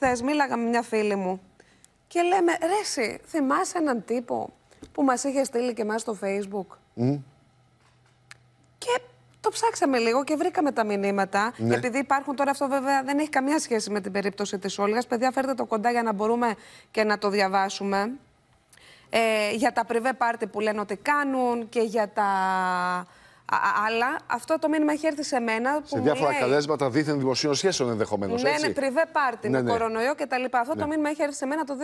χθες μίλαγα με μια φίλη μου και λέμε, ρε θυμάσαι έναν τύπο που μας είχε στείλει και εμάς στο facebook. Και το ψάξαμε λίγο και βρήκαμε τα μηνύματα. Ναι. Επειδή υπάρχουν τώρα, αυτό βέβαια δεν έχει καμία σχέση με την περίπτωση της Όλγας. Παιδιά, φέρτε το κοντά για να μπορούμε και να το διαβάσουμε. Ε, για τα πριβέ πάρτι που λένε ότι κάνουν και για τα αλλά αυτό το μήνυμα έχει έρθει σε μένα. Που σε διάφορα καλέσματα δίθεν δημοσίων σχέσεων ενδεχομένως. Ναι, ναι, πριβέ πάρτι ναι, με ναι. κορονοϊό κτλ. Αυτό ναι. το μήνυμα έχει έρθει σε μένα το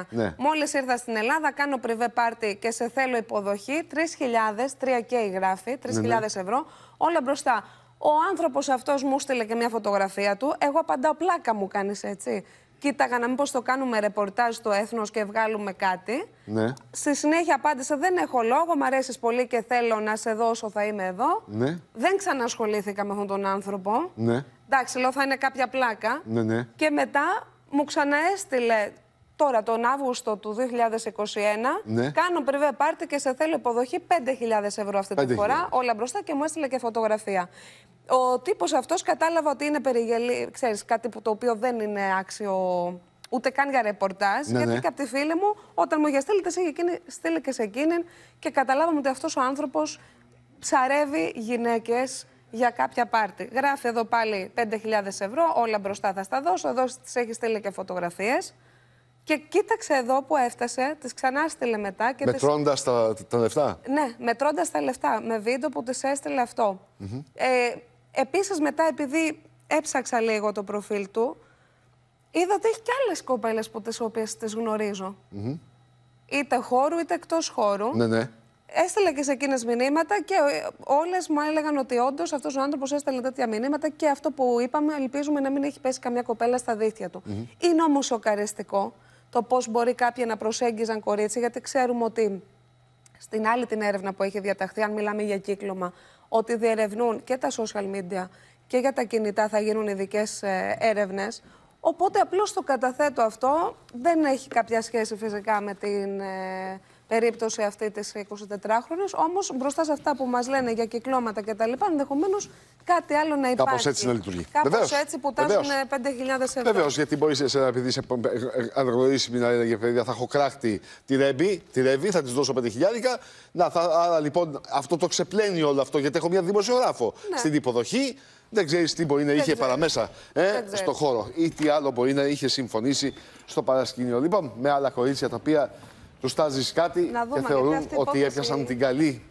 2019. Ναι. Μόλις ήρθα στην Ελλάδα, κάνω πριβέ πάρτι και σε θέλω υποδοχή. 3.000, 3K γράφει, 3.000 ευρώ, όλα μπροστά. Ο άνθρωπος αυτός μου στείλε και μια φωτογραφία του. Εγώ απαντάω, πλάκα μου κάνεις έτσι κοίταγα να μην το κάνουμε ρεπορτάζ στο Έθνος και βγάλουμε κάτι. Ναι. Στη συνέχεια απάντησα Δεν έχω λόγο, μ' αρέσεις πολύ και θέλω να σε δώσω, θα είμαι εδώ. Ναι. Δεν ξανασχολήθηκα με αυτόν τον άνθρωπο. Ναι. Εντάξει, λέω θα είναι κάποια πλάκα. Ναι, ναι. Και μετά μου ξαναέστειλε Τώρα, τον Αύγουστο του 2021, ναι. κάνω πριβέ πάρτι και σε θέλω υποδοχή 5.000 ευρώ αυτή τη φορά. Όλα μπροστά και μου έστειλε και φωτογραφία. Ο τύπος αυτός κατάλαβα ότι είναι περιγελή, ξέρεις, κάτι που το οποίο δεν είναι άξιο ούτε καν για ρεπορτάζ. Ναι, γιατί ναι. και από τη φίλη μου, όταν μου είχε στείλει, εκείνη, στείλε και σε εκείνη και καταλάβαμε ότι αυτός ο άνθρωπος ψαρεύει γυναίκες για κάποια πάρτι. Γράφει εδώ πάλι 5.000 ευρώ, όλα μπροστά θα στα δώσω, εδώ τις έχει στείλει και φωτογραφίες. Και κοίταξε εδώ που έφτασε, τις ξανά στείλε μετά. Και μετρώντα τις... τα, τα λεφτά. Ναι, μετρώντας τα λεφτά. Με βίντεο που της έστειλε αυτό. Mm ε, Επίσης μετά, επειδή έψαξα λίγο το προφίλ του, είδα ότι έχει και άλλες κοπέλες που τις οποίες τις γνωρίζω. Mm -hmm. Είτε χώρου είτε εκτός χώρου. Ναι, ναι. Έστειλε και σε εκείνες μηνύματα και ε, όλες μου έλεγαν ότι όντως αυτός ο άνθρωπος έστειλε τέτοια μηνύματα και αυτό που είπαμε, ελπίζουμε να μην έχει πέσει καμιά κοπέλα στα δίχτυα του. Mm -hmm. Είναι όμως σοκαριστικό το πώς μπορεί κάποιοι να προσέγγιζαν κορίτσια, γιατί ξέρουμε ότι στην άλλη την έρευνα που έχει διαταχθεί, αν μιλάμε για κύκλωμα, ότι διερευνούν και τα social media και για τα κινητά θα γίνουν ειδικές ε, έρευνες. Οπότε απλώς το καταθέτω αυτό. Δεν έχει κάποια σχέση φυσικά με την. Ε, περίπτωση αυτή της 24χρονη. Όμως μπροστά σε αυτά που μας λένε για κυκλώματα κτλ., ενδεχομένως κάτι άλλο να υπάρχει. Κάπω έτσι να λειτουργεί. Κάπως έτσι που τάζουν 5.000 ευρώ. Βεβαίως, γιατί μπορείς να επειδή σε, αν γνωρίσει μια παιδιά, θα έχω κράχτη τη ρεμπή, τη θα της δώσω 5.000. Να, θα, άρα λοιπόν αυτό το ξεπλένει όλο αυτό, γιατί έχω μια δημοσιογράφο ναι. στην υποδοχή. Δεν ξέρεις τι μπορεί να είχε ξέρω. παραμέσα ε, στο χώρο ή τι άλλο μπορεί να είχε συμφωνήσει στο παρασκήνιο. Λοιπόν, με άλλα κορίτσια τα οποία τους τάζεις κάτι και θεωρούν ότι έπιασαν την καλή